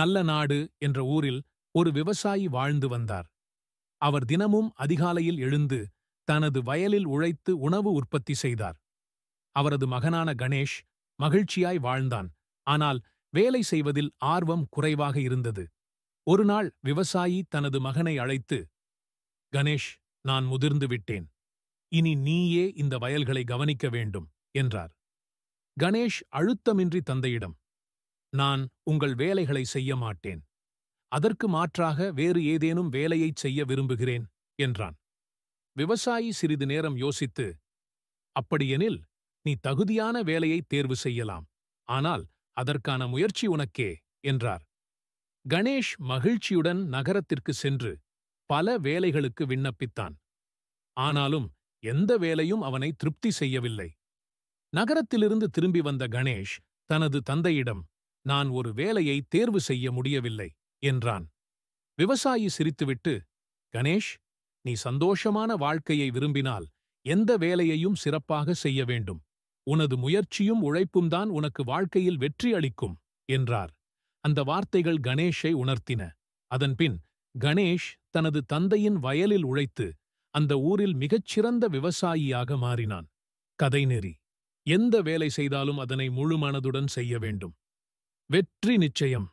நல்ல நாடு என்ற ஊரில் ஒரு விவசாயி வாழ்ந்து வந்தார் அவர் தினமும் அதிகாலையில் எழுந்து தனது வயலில் உழைத்து உணவு உற்பத்தி செய்தார் அவரது மகனான கணேஷ் மகிழ்ச்சியாய் வாழ்ந்தான் ஆனால் வேலை செய்வதில் ஆர்வம் குறைவாக இருந்தது ஒருநாள் விவசாயி தனது மகனை அழைத்து கணேஷ் நான் முதிர்ந்து விட்டேன் இனி நீயே இந்த வயல்களை கவனிக்க வேண்டும் என்றார் கணேஷ் அழுத்தமின்றி தந்தையிடம் நான் உங்கள் வேலைகளை செய்ய மாட்டேன் அதற்கு மாற்றாக வேறு ஏதேனும் வேலையைச் செய்ய விரும்புகிறேன் என்றான் விவசாயி சிறிது நேரம் யோசித்து அப்படியெனில் நீ தகுதியான வேலையை தேர்வு செய்யலாம் ஆனால் அதற்கான முயற்சி உனக்கே என்றார் கணேஷ் மகிழ்ச்சியுடன் நகரத்திற்கு சென்று பல வேலைகளுக்கு விண்ணப்பித்தான் ஆனாலும் எந்த வேலையும் அவனை திருப்தி செய்யவில்லை நகரத்திலிருந்து திரும்பி வந்த கணேஷ் தனது தந்தையிடம் நான் ஒரு வேலையை தேர்வு செய்ய முடியவில்லை என்றான் விவசாயி சிரித்துவிட்டு கணேஷ் நீ சந்தோஷமான வாழ்க்கையை விரும்பினால் எந்த வேலையையும் சிறப்பாக செய்ய வேண்டும் உனது முயற்சியும் உழைப்பும் தான் உனக்கு வாழ்க்கையில் வெற்றி அளிக்கும் என்றார் அந்த வார்த்தைகள் கணேஷை உணர்த்தின அதன்பின் கணேஷ் தனது தந்தையின் வயலில் உழைத்து அந்த ஊரில் மிகச்சிறந்த விவசாயியாக மாறினான் கதை நெறி எந்த வேலை செய்தாலும் அதனை முழு மனதுடன் செய்ய வேண்டும் வெற்றி நிச்சயம்